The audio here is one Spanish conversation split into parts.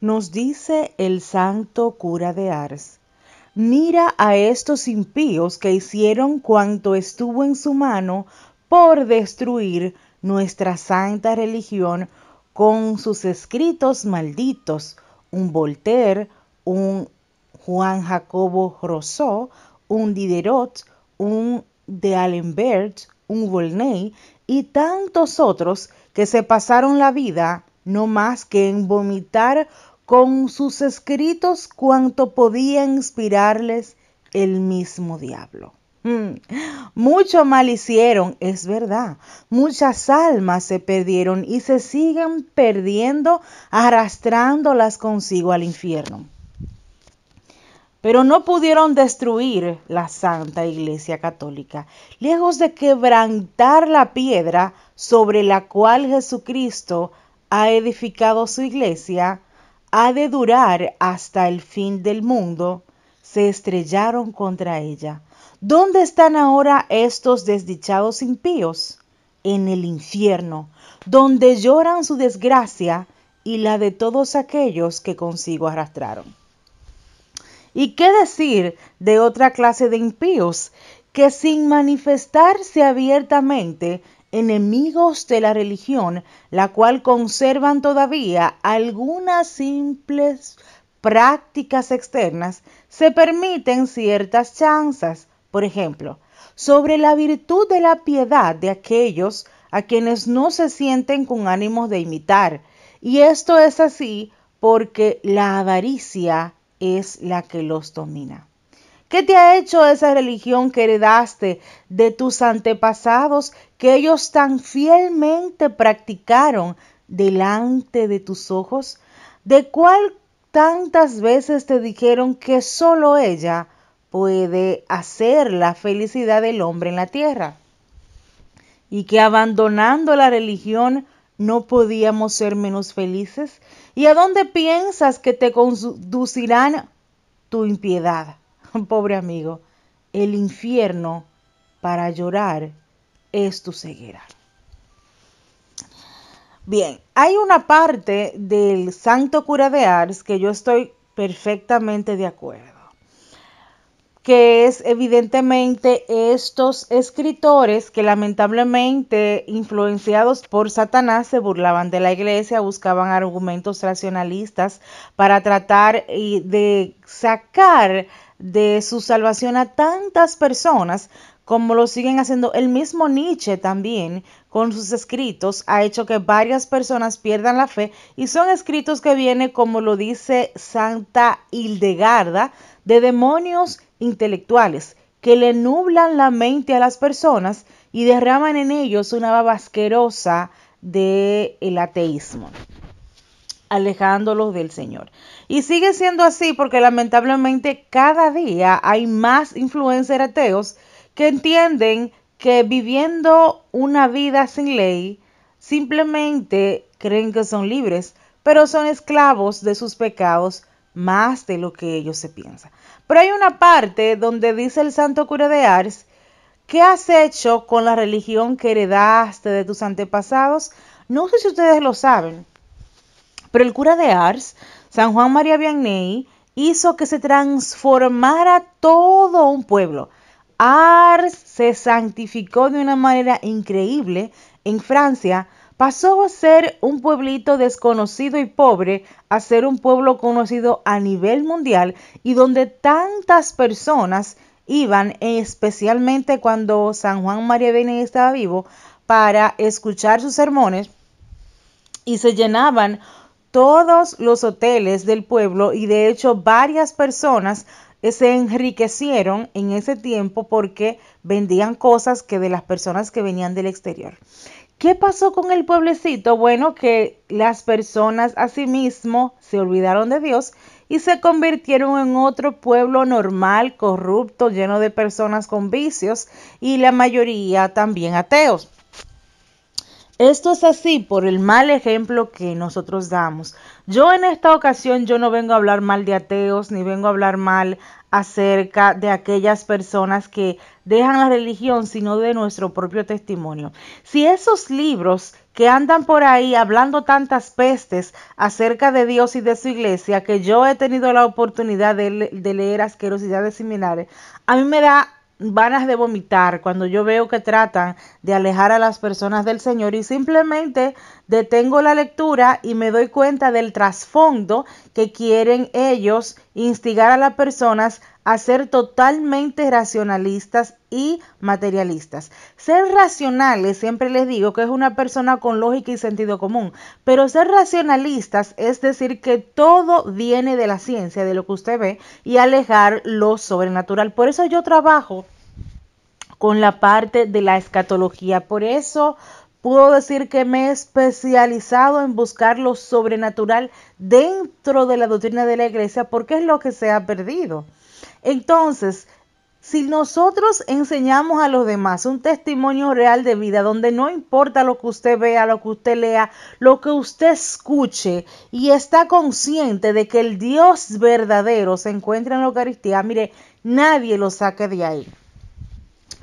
nos dice el santo cura de Ars, mira a estos impíos que hicieron cuanto estuvo en su mano por destruir nuestra santa religión con sus escritos malditos, un Voltaire, un Juan Jacobo Rousseau, un Diderot, un de un Volney y tantos otros que se pasaron la vida no más que en vomitar con sus escritos cuanto podía inspirarles el mismo diablo. Mm. Mucho mal hicieron, es verdad. Muchas almas se perdieron y se siguen perdiendo arrastrándolas consigo al infierno. Pero no pudieron destruir la Santa Iglesia Católica, lejos de quebrantar la piedra sobre la cual Jesucristo ha edificado su iglesia, ha de durar hasta el fin del mundo, se estrellaron contra ella. ¿Dónde están ahora estos desdichados impíos? En el infierno, donde lloran su desgracia y la de todos aquellos que consigo arrastraron. ¿Y qué decir de otra clase de impíos que sin manifestarse abiertamente enemigos de la religión, la cual conservan todavía algunas simples prácticas externas, se permiten ciertas chanzas, por ejemplo, sobre la virtud de la piedad de aquellos a quienes no se sienten con ánimos de imitar. Y esto es así porque la avaricia es la que los domina. ¿Qué te ha hecho esa religión que heredaste de tus antepasados que ellos tan fielmente practicaron delante de tus ojos? ¿De cuál tantas veces te dijeron que solo ella puede hacer la felicidad del hombre en la tierra? Y que abandonando la religión no podíamos ser menos felices. ¿Y a dónde piensas que te conducirán tu impiedad? pobre amigo, el infierno para llorar es tu ceguera. Bien, hay una parte del Santo Cura de Ars que yo estoy perfectamente de acuerdo, que es evidentemente estos escritores que lamentablemente, influenciados por Satanás, se burlaban de la iglesia, buscaban argumentos racionalistas para tratar de sacar de su salvación a tantas personas como lo siguen haciendo el mismo Nietzsche también con sus escritos, ha hecho que varias personas pierdan la fe y son escritos que vienen, como lo dice Santa Hildegarda, de demonios intelectuales que le nublan la mente a las personas y derraman en ellos una baba asquerosa del ateísmo alejándolos del Señor. Y sigue siendo así porque lamentablemente cada día hay más influencers ateos que entienden que viviendo una vida sin ley, simplemente creen que son libres, pero son esclavos de sus pecados más de lo que ellos se piensan. Pero hay una parte donde dice el santo cura de Ars, ¿qué has hecho con la religión que heredaste de tus antepasados? No sé si ustedes lo saben, pero el cura de Ars, San Juan María Vianney, hizo que se transformara todo un pueblo. Ars se santificó de una manera increíble en Francia. Pasó a ser un pueblito desconocido y pobre a ser un pueblo conocido a nivel mundial y donde tantas personas iban, especialmente cuando San Juan María Vianney estaba vivo, para escuchar sus sermones y se llenaban todos los hoteles del pueblo y de hecho varias personas se enriquecieron en ese tiempo porque vendían cosas que de las personas que venían del exterior. ¿Qué pasó con el pueblecito? Bueno, que las personas asimismo sí se olvidaron de Dios y se convirtieron en otro pueblo normal, corrupto, lleno de personas con vicios y la mayoría también ateos. Esto es así por el mal ejemplo que nosotros damos. Yo en esta ocasión yo no vengo a hablar mal de ateos ni vengo a hablar mal acerca de aquellas personas que dejan la religión, sino de nuestro propio testimonio. Si esos libros que andan por ahí hablando tantas pestes acerca de Dios y de su iglesia, que yo he tenido la oportunidad de, de leer asquerosidades similares, a mí me da vanas de vomitar cuando yo veo que tratan de alejar a las personas del Señor y simplemente detengo la lectura y me doy cuenta del trasfondo que quieren ellos instigar a las personas a ser totalmente racionalistas y materialistas. Ser racionales, siempre les digo que es una persona con lógica y sentido común, pero ser racionalistas es decir que todo viene de la ciencia, de lo que usted ve, y alejar lo sobrenatural. Por eso yo trabajo con la parte de la escatología. Por eso puedo decir que me he especializado en buscar lo sobrenatural dentro de la doctrina de la iglesia porque es lo que se ha perdido. Entonces, si nosotros enseñamos a los demás un testimonio real de vida, donde no importa lo que usted vea, lo que usted lea, lo que usted escuche y está consciente de que el Dios verdadero se encuentra en la Eucaristía, mire, nadie lo saque de ahí.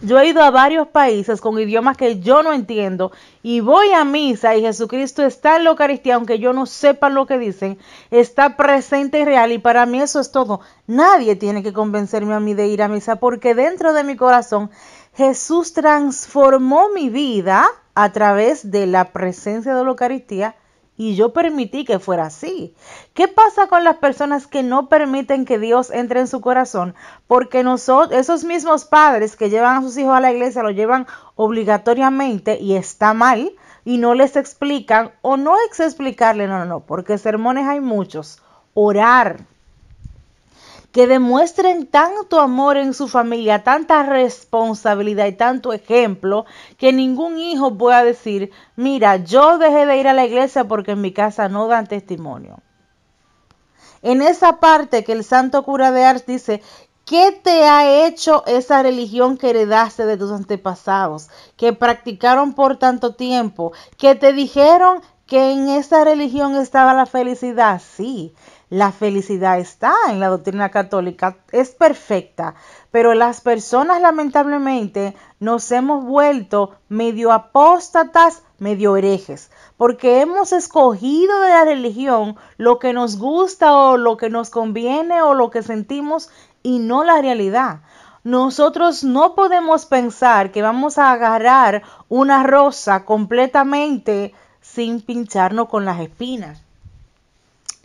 Yo he ido a varios países con idiomas que yo no entiendo y voy a misa y Jesucristo está en la Eucaristía, aunque yo no sepa lo que dicen, está presente y real y para mí eso es todo. Nadie tiene que convencerme a mí de ir a misa porque dentro de mi corazón Jesús transformó mi vida a través de la presencia de la Eucaristía y yo permití que fuera así. ¿Qué pasa con las personas que no permiten que Dios entre en su corazón? Porque nosotros, esos mismos padres que llevan a sus hijos a la iglesia, lo llevan obligatoriamente y está mal y no les explican o no es explicarle, no, no, no, porque sermones hay muchos. Orar, que demuestren tanto amor en su familia, tanta responsabilidad y tanto ejemplo, que ningún hijo pueda decir, mira, yo dejé de ir a la iglesia porque en mi casa no dan testimonio. En esa parte que el santo cura de Ars dice, ¿Qué te ha hecho esa religión que heredaste de tus antepasados, que practicaron por tanto tiempo, que te dijeron que en esta religión estaba la felicidad. Sí, la felicidad está en la doctrina católica, es perfecta, pero las personas lamentablemente nos hemos vuelto medio apóstatas, medio herejes, porque hemos escogido de la religión lo que nos gusta o lo que nos conviene o lo que sentimos y no la realidad. Nosotros no podemos pensar que vamos a agarrar una rosa completamente sin pincharnos con las espinas.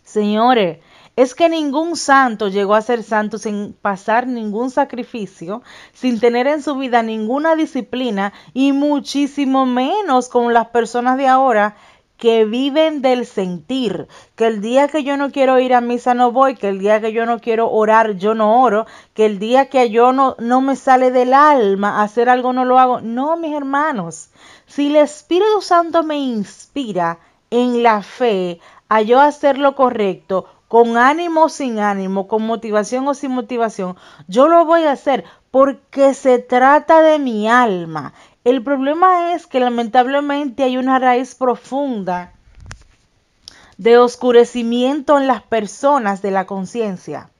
Señores, es que ningún santo llegó a ser santo sin pasar ningún sacrificio, sin tener en su vida ninguna disciplina y muchísimo menos con las personas de ahora que viven del sentir, que el día que yo no quiero ir a misa no voy, que el día que yo no quiero orar yo no oro, que el día que yo no, no me sale del alma hacer algo no lo hago. No, mis hermanos, si el Espíritu Santo me inspira en la fe a yo hacer lo correcto, con ánimo o sin ánimo, con motivación o sin motivación, yo lo voy a hacer porque se trata de mi alma. El problema es que lamentablemente hay una raíz profunda de oscurecimiento en las personas de la conciencia.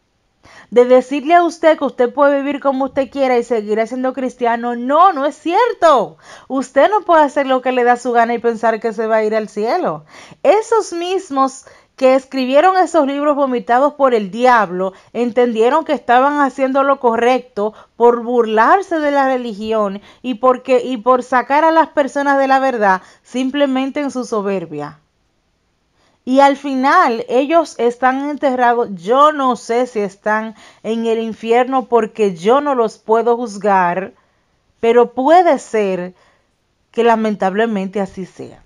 De decirle a usted que usted puede vivir como usted quiera y seguir siendo cristiano, no, no es cierto. Usted no puede hacer lo que le da su gana y pensar que se va a ir al cielo. Esos mismos que escribieron esos libros vomitados por el diablo entendieron que estaban haciendo lo correcto por burlarse de la religión y, y por sacar a las personas de la verdad simplemente en su soberbia. Y al final ellos están enterrados. Yo no sé si están en el infierno porque yo no los puedo juzgar, pero puede ser que lamentablemente así sea.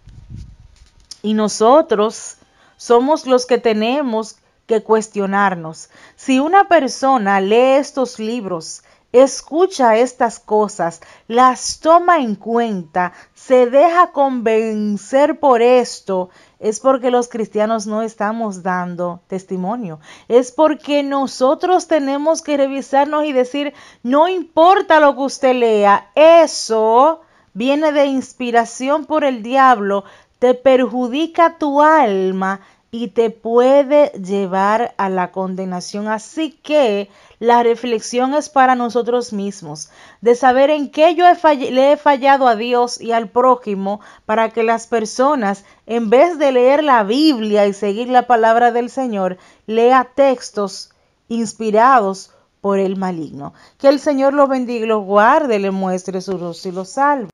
Y nosotros somos los que tenemos que cuestionarnos. Si una persona lee estos libros, escucha estas cosas, las toma en cuenta, se deja convencer por esto, es porque los cristianos no estamos dando testimonio. Es porque nosotros tenemos que revisarnos y decir, no importa lo que usted lea, eso viene de inspiración por el diablo, te perjudica tu alma y te puede llevar a la condenación. Así que la reflexión es para nosotros mismos, de saber en qué yo le he fallado a Dios y al prójimo para que las personas, en vez de leer la Biblia y seguir la palabra del Señor, lea textos inspirados por el maligno. Que el Señor lo bendiga, lo guarde, le muestre su rostro y lo salve.